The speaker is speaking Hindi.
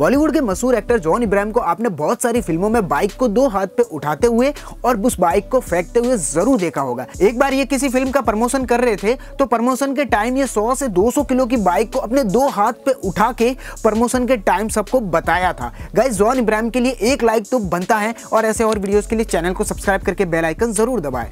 बॉलीवुड के मशहूर एक्टर जॉन इब्राहिम को आपने बहुत सारी फिल्मों में बाइक को दो हाथ पे उठाते हुए और उस बाइक को फेंकते हुए जरूर देखा होगा एक बार ये किसी फिल्म का प्रमोशन कर रहे थे तो प्रमोशन के टाइम ये 100 से 200 किलो की बाइक को अपने दो हाथ पे उठा के प्रमोशन के टाइम सबको बताया था गाइज जॉन इब्राहिम के लिए एक लाइक तो बनता है और ऐसे और वीडियोज के लिए चैनल को सब्सक्राइब करके बेलाइकन जरूर दबाए